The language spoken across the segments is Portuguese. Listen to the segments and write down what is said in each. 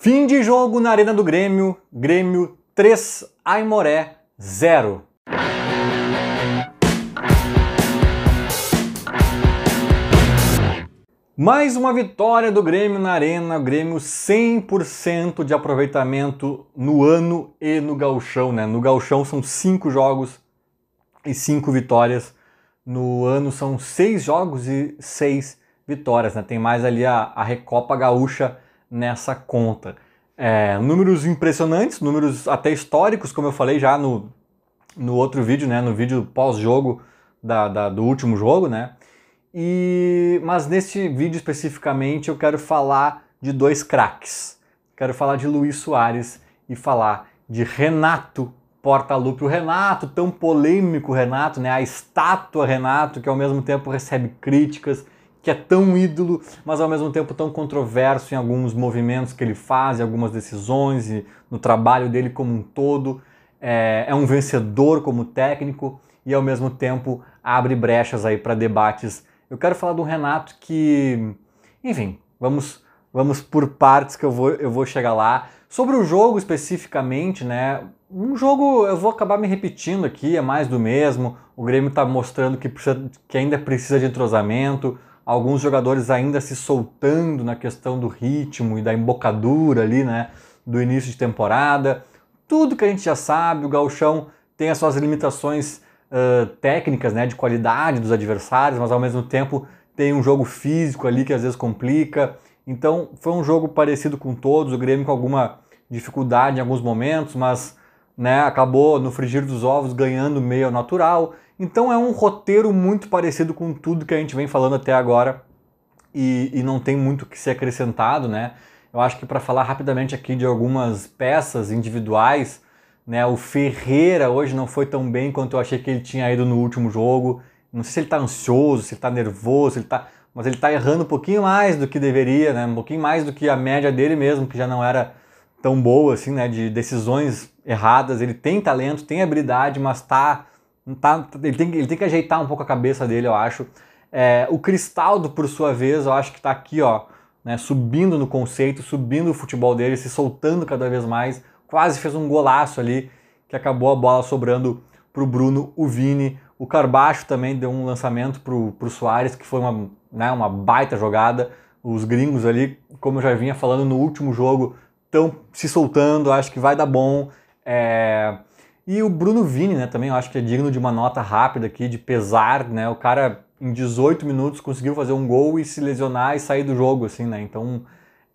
Fim de jogo na Arena do Grêmio, Grêmio 3, Aimoré 0. Mais uma vitória do Grêmio na Arena, Grêmio 100% de aproveitamento no ano e no galchão, né? No galchão são 5 jogos e 5 vitórias, no ano são 6 jogos e 6 vitórias, né? Tem mais ali a, a Recopa Gaúcha nessa conta. É, números impressionantes, números até históricos, como eu falei já no, no outro vídeo, né, no vídeo pós-jogo da, da, do último jogo, né? E, mas neste vídeo especificamente eu quero falar de dois craques. Quero falar de Luiz Soares e falar de Renato Portaluppi. O Renato, tão polêmico Renato, né? A estátua Renato, que ao mesmo tempo recebe críticas, que é tão ídolo, mas ao mesmo tempo tão controverso em alguns movimentos que ele faz, em algumas decisões e no trabalho dele como um todo. É, é um vencedor como técnico e ao mesmo tempo abre brechas aí para debates. Eu quero falar do Renato que, enfim, vamos vamos por partes que eu vou, eu vou chegar lá. Sobre o jogo especificamente, né? Um jogo eu vou acabar me repetindo aqui, é mais do mesmo. O Grêmio está mostrando que, precisa, que ainda precisa de entrosamento alguns jogadores ainda se soltando na questão do ritmo e da embocadura ali, né, do início de temporada. Tudo que a gente já sabe, o Galchão tem as suas limitações uh, técnicas, né, de qualidade dos adversários, mas ao mesmo tempo tem um jogo físico ali que às vezes complica. Então foi um jogo parecido com todos, o Grêmio com alguma dificuldade em alguns momentos, mas né? Acabou no frigir dos ovos ganhando meio natural. Então é um roteiro muito parecido com tudo que a gente vem falando até agora e, e não tem muito que ser acrescentado, né? Eu acho que para falar rapidamente aqui de algumas peças individuais, né? O Ferreira hoje não foi tão bem quanto eu achei que ele tinha ido no último jogo. Não sei se ele está ansioso, se ele está nervoso, se ele tá... mas ele está errando um pouquinho mais do que deveria, né? Um pouquinho mais do que a média dele mesmo, que já não era tão boa assim, né? De decisões erradas, ele tem talento, tem habilidade, mas tá, tá ele, tem, ele tem que ajeitar um pouco a cabeça dele, eu acho. É, o Cristaldo, por sua vez, eu acho que está aqui, ó, né, subindo no conceito, subindo o futebol dele, se soltando cada vez mais. Quase fez um golaço ali, que acabou a bola sobrando para o Bruno, o Vini. O Carbacho também deu um lançamento para o Soares, que foi uma, né, uma baita jogada. Os gringos ali, como eu já vinha falando no último jogo, estão se soltando, acho que vai dar bom. É... E o Bruno Vini, né, também eu acho que é digno de uma nota rápida aqui, de pesar, né? O cara em 18 minutos conseguiu fazer um gol e se lesionar e sair do jogo, assim, né? Então,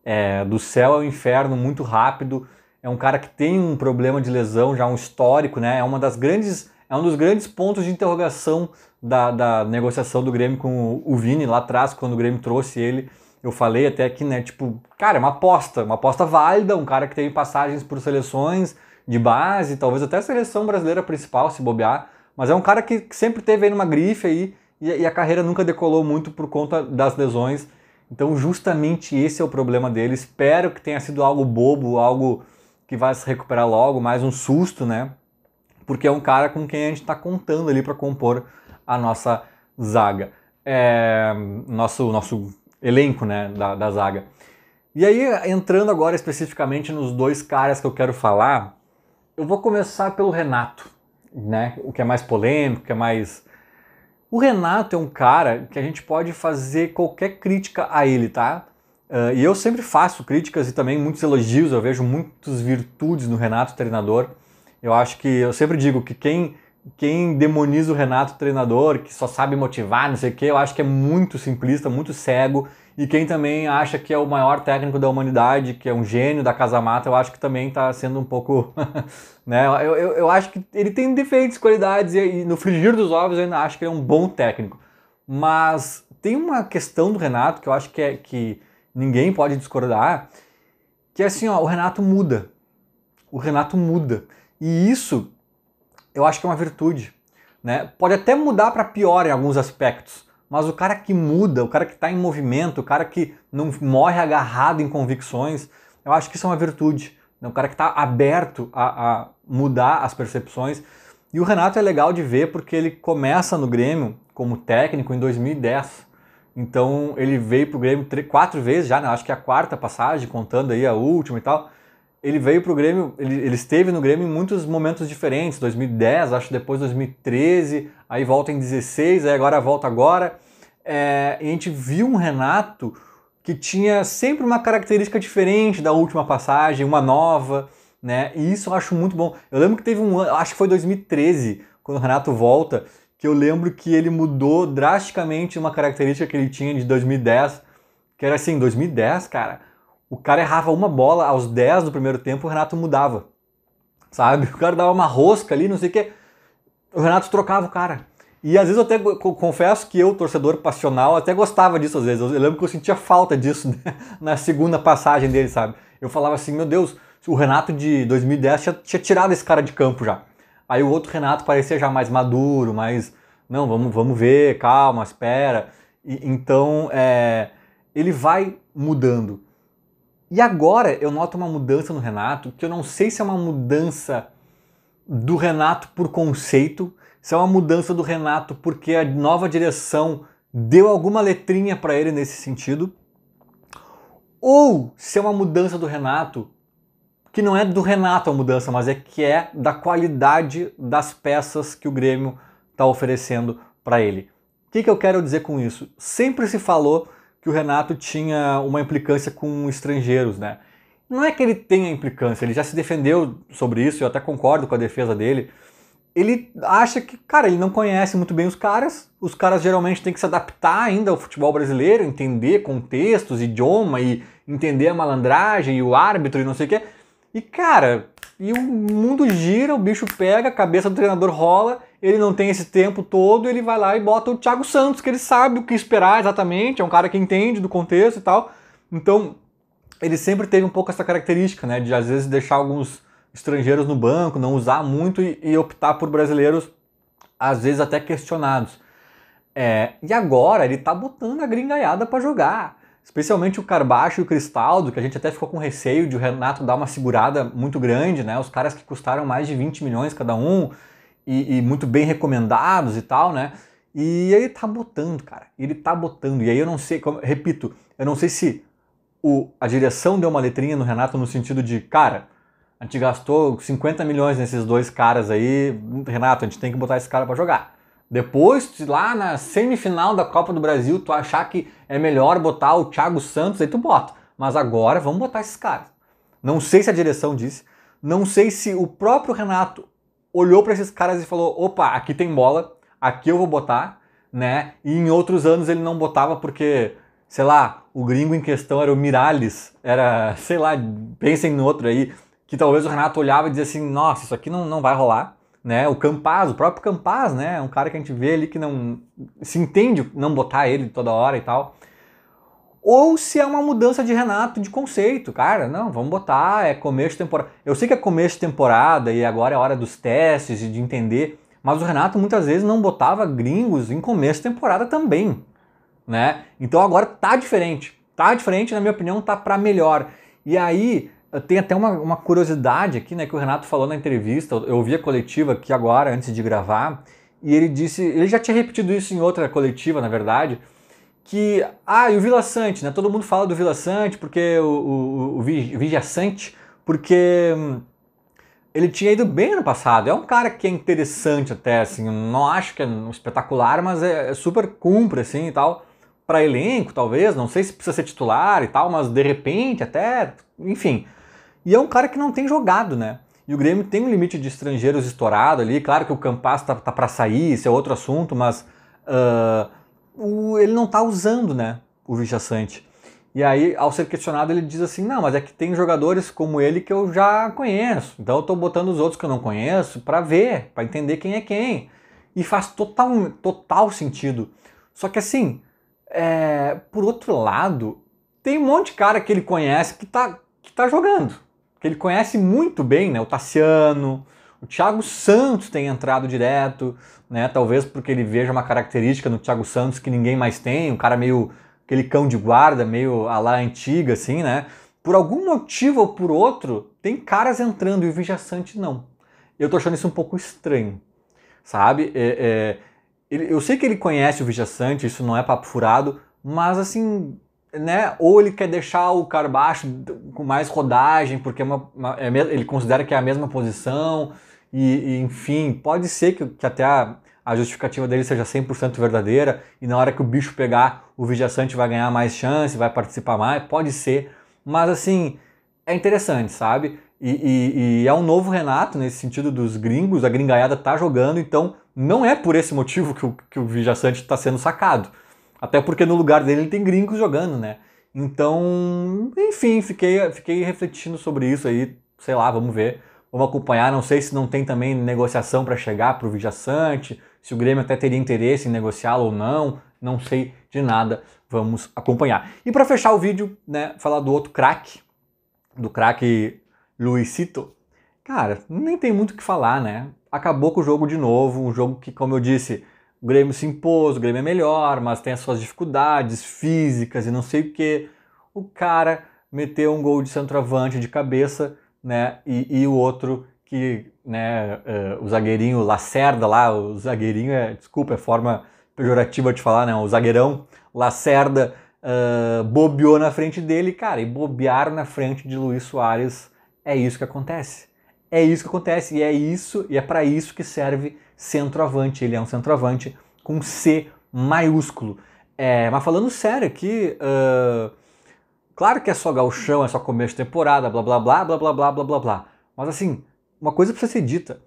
é, do céu ao inferno, muito rápido. É um cara que tem um problema de lesão, já um histórico, né? É uma das grandes, é um dos grandes pontos de interrogação da, da negociação do Grêmio com o, o Vini lá atrás, quando o Grêmio trouxe ele. Eu falei até que, né, tipo, cara, é uma aposta, uma aposta válida, um cara que teve passagens por seleções, de base, talvez até a seleção brasileira principal, se bobear. Mas é um cara que, sempre teve aí numa grife aí e, e a carreira nunca decolou muito por conta das lesões. Então, justamente esse é o problema dele. Espero que tenha sido algo bobo, algo que vai se recuperar logo, mais um susto, né? Porque é um cara com quem a gente está contando ali para compor a nossa zaga, é, nosso nosso elenco, né, da, da zaga. E aí entrando agora especificamente nos dois caras que eu quero falar, eu vou começar pelo Renato, né? O que é mais polêmico, o que é mais. O Renato é um cara que a gente pode fazer qualquer crítica a ele, tá? Uh, e eu sempre faço críticas e também muitos elogios, eu vejo muitas virtudes no Renato treinador. Eu acho que eu sempre digo que quem quem demoniza o Renato treinador, que só sabe motivar, não sei o quê, eu acho que é muito simplista, muito cego e quem também acha que é o maior técnico da humanidade, que é um gênio da casa mata, eu acho que também está sendo um pouco. né? Eu, eu, eu, acho que ele tem defeitos, qualidades, e, e no frigir dos ovos eu ainda acho que ele é um bom técnico. Mas tem uma questão do Renato que eu acho que, é, que ninguém pode discordar, que é assim, ó, o Renato muda. O Renato muda. E isso eu acho que é uma virtude. Né? Pode até mudar para pior em alguns aspectos, mas o cara que muda, o cara que está em movimento, o cara que não morre agarrado em convicções, eu acho que isso é uma virtude. Né? O cara que está aberto a, a mudar as percepções. E o Renato é legal de ver porque ele começa no Grêmio como técnico em 2010. Então ele veio para o Grêmio quatro vezes já, né? acho que é a quarta passagem, contando aí a última e tal ele veio pro Grêmio, ele, ele esteve no Grêmio em muitos momentos diferentes, 2010, acho depois 2013, aí volta em 16, aí agora volta agora. É, e a gente viu um Renato que tinha sempre uma característica diferente da última passagem, uma nova, né? E isso eu acho muito bom. Eu lembro que teve um ano, acho que foi 2013, quando o Renato volta, que eu lembro que ele mudou drasticamente uma característica que ele tinha de 2010, que era assim, 2010, cara o cara errava uma bola aos 10 do primeiro tempo, o Renato mudava. Sabe? O cara dava uma rosca ali, não sei o quê. O Renato trocava o cara. E às vezes eu até confesso que eu, torcedor passional, até gostava disso às vezes. Eu lembro que eu sentia falta disso né? na segunda passagem dele, sabe? Eu falava assim, meu Deus, o Renato de 2010 tinha, tinha tirado esse cara de campo já. Aí o outro Renato parecia já mais maduro, mais. Não, vamos, vamos ver, calma, espera. E, então, é, ele vai mudando. E agora eu noto uma mudança no Renato, que eu não sei se é uma mudança do Renato por conceito, se é uma mudança do Renato porque a nova direção deu alguma letrinha para ele nesse sentido, ou se é uma mudança do Renato que não é do Renato a mudança, mas é que é da qualidade das peças que o Grêmio está oferecendo para ele. O que, que eu quero dizer com isso? Sempre se falou que o Renato tinha uma implicância com estrangeiros, né? Não é que ele tenha implicância, ele já se defendeu sobre isso, eu até concordo com a defesa dele. Ele acha que, cara, ele não conhece muito bem os caras, os caras geralmente têm que se adaptar ainda ao futebol brasileiro, entender contextos, idioma e entender a malandragem e o árbitro e não sei o quê. E, cara, e o mundo gira, o bicho pega, a cabeça do treinador rola ele não tem esse tempo todo, ele vai lá e bota o Thiago Santos, que ele sabe o que esperar exatamente, é um cara que entende do contexto e tal. Então, ele sempre teve um pouco essa característica, né, de às vezes deixar alguns estrangeiros no banco, não usar muito e, e optar por brasileiros, às vezes até questionados. É, e agora ele tá botando a gringaiada para jogar. Especialmente o Carbacho e o Cristaldo, que a gente até ficou com receio de o Renato dar uma segurada muito grande, né? Os caras que custaram mais de 20 milhões cada um, e, e, muito bem recomendados e tal, né? E ele tá botando, cara. Ele tá botando. E aí eu não sei, como, repito, eu não sei se o, a direção deu uma letrinha no Renato no sentido de, cara, a gente gastou 50 milhões nesses dois caras aí, Renato, a gente tem que botar esse cara para jogar. Depois, lá na semifinal da Copa do Brasil, tu achar que é melhor botar o Thiago Santos, aí tu bota. Mas agora vamos botar esses caras. Não sei se a direção disse, não sei se o próprio Renato olhou para esses caras e falou: opa, aqui tem bola, aqui eu vou botar, né? E em outros anos ele não botava porque, sei lá, o gringo em questão era o Miralles, era, sei lá, pensem no outro aí, que talvez o Renato olhava e dizia assim: nossa, isso aqui não, não vai rolar. Né, o Campaz, o próprio Campaz, né, é um cara que a gente vê ali que não se entende não botar ele toda hora e tal ou se é uma mudança de Renato de conceito, cara, não, vamos botar, é começo de temporada. Eu sei que é começo de temporada e agora é hora dos testes e de entender, mas o Renato muitas vezes não botava gringos em começo de temporada também, né? Então agora tá diferente, tá diferente, na minha opinião, tá para melhor. E aí tem até uma, uma curiosidade aqui, né, que o Renato falou na entrevista, eu ouvi a coletiva aqui agora antes de gravar, e ele disse, ele já tinha repetido isso em outra coletiva, na verdade, que. Ah, e o Vila Sante, né? Todo mundo fala do Vila Sante, porque o, o, o, Vigia Sante, porque hum, ele tinha ido bem no passado. É um cara que é interessante até, assim. Não acho que é espetacular, mas é, é super cumpre, assim e tal. Para elenco, talvez. Não sei se precisa ser titular e tal, mas de repente até. Enfim. E é um cara que não tem jogado, né? E o Grêmio tem um limite de estrangeiros estourado ali. Claro que o Campas tá, tá para sair, isso é outro assunto, mas. Uh, o, ele não está usando, né, o Vichaçante. E aí, ao ser questionado, ele diz assim: não, mas é que tem jogadores como ele que eu já conheço, então eu estou botando os outros que eu não conheço para ver, para entender quem é quem. E faz total, total sentido. Só que assim, é, por outro lado, tem um monte de cara que ele conhece que está que tá jogando. Que ele conhece muito bem, né? O Tassiano, o Thiago Santos tem entrado direto, né? Talvez porque ele veja uma característica no Thiago Santos que ninguém mais tem, um cara meio aquele cão de guarda, meio a lá antiga, assim, né? Por algum motivo ou por outro, tem caras entrando e o Vigia não. Eu tô achando isso um pouco estranho, sabe? É, é, eu sei que ele conhece o Vigia isso não é papo furado, mas assim, né? Ou ele quer deixar o cara baixo com mais rodagem, porque é uma, uma, é ele considera que é a mesma posição e, e enfim, pode ser que, que até a, a justificativa dele seja 100% verdadeira e na hora que o bicho pegar, o Vijaçante vai ganhar mais chance, vai participar mais, pode ser, mas assim, é interessante, sabe? E, e, e é um novo Renato nesse sentido dos gringos, a gringaiada tá jogando, então não é por esse motivo que o, que o está sendo sacado. Até porque no lugar dele tem gringos jogando, né? Então, enfim, fiquei, fiquei refletindo sobre isso aí, sei lá, vamos ver. Vamos acompanhar, não sei se não tem também negociação para chegar para o Vijaçante, se o Grêmio até teria interesse em negociá-lo ou não, não sei de nada, vamos acompanhar. E para fechar o vídeo, né, falar do outro craque, do craque Luisito. Cara, nem tem muito o que falar, né? Acabou com o jogo de novo, um jogo que, como eu disse, o Grêmio se impôs, o Grêmio é melhor, mas tem as suas dificuldades físicas e não sei o que. O cara meteu um gol de centroavante de cabeça né? E, e o outro que, né, uh, o zagueirinho Lacerda lá, o zagueirinho é, desculpa, é forma pejorativa de falar, né? O zagueirão Lacerda uh, bobeou na frente dele, cara, e bobear na frente de Luiz Soares é isso que acontece. É isso que acontece e é isso e é para isso que serve centroavante. Ele é um centroavante com C maiúsculo. É, mas falando sério aqui, uh, Claro que é só galchão, é só começo de temporada, blá blá blá blá blá blá blá blá blá. Mas assim, uma coisa precisa ser dita.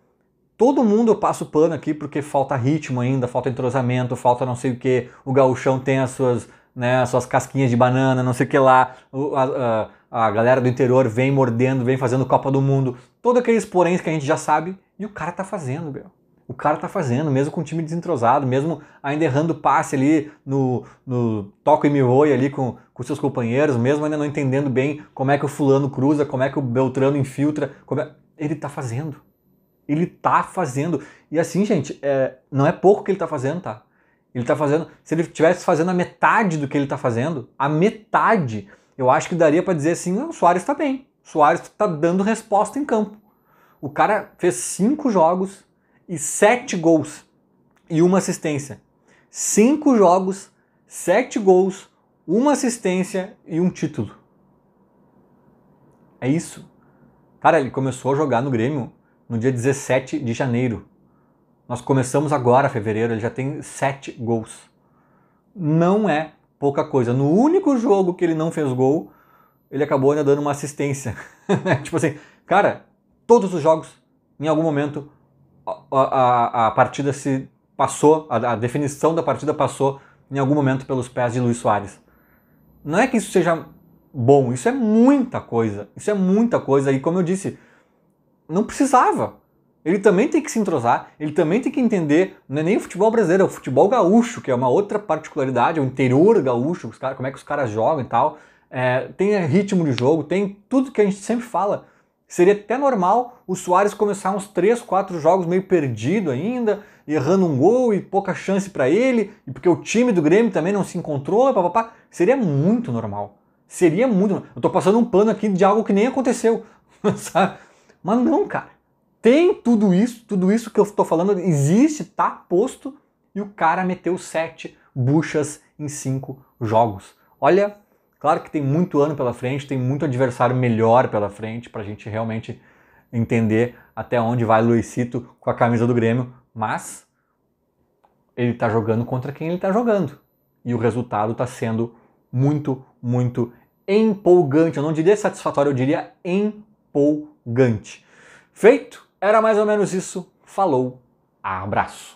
Todo mundo passa o pano aqui porque falta ritmo ainda, falta entrosamento, falta não sei o que. O gauchão tem as suas, né, as suas casquinhas de banana, não sei o que lá. A, a, a galera do interior vem mordendo, vem fazendo Copa do Mundo. Todos aqueles poréns que a gente já sabe e o cara tá fazendo, meu o cara tá fazendo, mesmo com o time desentrosado, mesmo ainda errando passe ali no, no toco e me voe ali com, com seus companheiros, mesmo ainda não entendendo bem como é que o fulano cruza, como é que o Beltrano infiltra, é... ele tá fazendo. Ele tá fazendo. E assim, gente, é... não é pouco que ele tá fazendo, tá? Ele tá fazendo, se ele tivesse fazendo a metade do que ele tá fazendo, a metade, eu acho que daria para dizer assim, o Soares tá bem. O Soares tá dando resposta em campo. O cara fez cinco jogos e 7 gols e uma assistência. 5 jogos, 7 gols, uma assistência e um título. É isso. Cara, ele começou a jogar no Grêmio no dia 17 de janeiro. Nós começamos agora, fevereiro, ele já tem 7 gols. Não é pouca coisa. No único jogo que ele não fez gol, ele acabou ainda dando uma assistência. tipo assim, cara, todos os jogos, em algum momento, a, a, a partida se passou, a, a, definição da partida passou em algum momento pelos pés de Luiz Soares. Não é que isso seja bom, isso é muita coisa. Isso é muita coisa. E como eu disse, não precisava. Ele também tem que se entrosar, ele também tem que entender, não é nem o futebol brasileiro, é o futebol gaúcho, que é uma outra particularidade, é o interior gaúcho, os cara, como é que os caras jogam e tal. É, tem ritmo de jogo, tem tudo que a gente sempre fala. Seria até normal o Soares começar uns 3, 4 jogos meio perdido ainda, errando um gol e pouca chance para ele, e porque o time do Grêmio também não se encontrou, papapá. Seria muito normal. Seria muito. Normal. Eu tô passando um plano aqui de algo que nem aconteceu, sabe? Mas não, cara. Tem tudo isso, tudo isso que eu tô falando existe, tá posto, e o cara meteu 7 buchas em 5 jogos. Olha, Claro que tem muito ano pela frente, tem muito adversário melhor pela frente para a gente realmente entender até onde vai Luizito com a camisa do Grêmio, mas ele está jogando contra quem ele está jogando. E o resultado está sendo muito, muito empolgante. Eu não diria satisfatório, eu diria empolgante. Feito? Era mais ou menos isso. Falou, abraço.